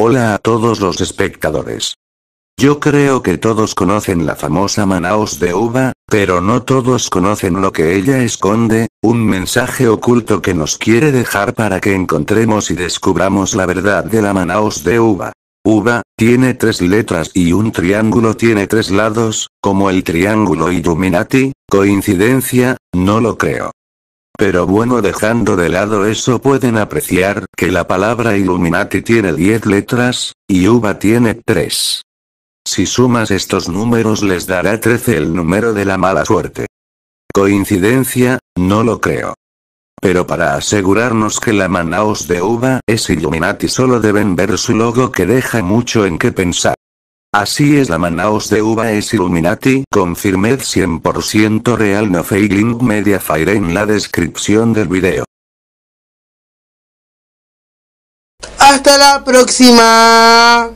Hola a todos los espectadores. Yo creo que todos conocen la famosa Manaus de Uva, pero no todos conocen lo que ella esconde, un mensaje oculto que nos quiere dejar para que encontremos y descubramos la verdad de la Manaus de Uva. Uva, tiene tres letras y un triángulo tiene tres lados, como el triángulo Illuminati, coincidencia, no lo creo. Pero bueno dejando de lado eso pueden apreciar que la palabra Illuminati tiene 10 letras, y uva tiene 3. Si sumas estos números les dará 13 el número de la mala suerte. Coincidencia, no lo creo. Pero para asegurarnos que la Manaus de uva es Illuminati solo deben ver su logo que deja mucho en qué pensar. Así es la Manaus de Uva es Illuminati confirmed 100% real no fake link media fire en la descripción del video. Hasta la próxima.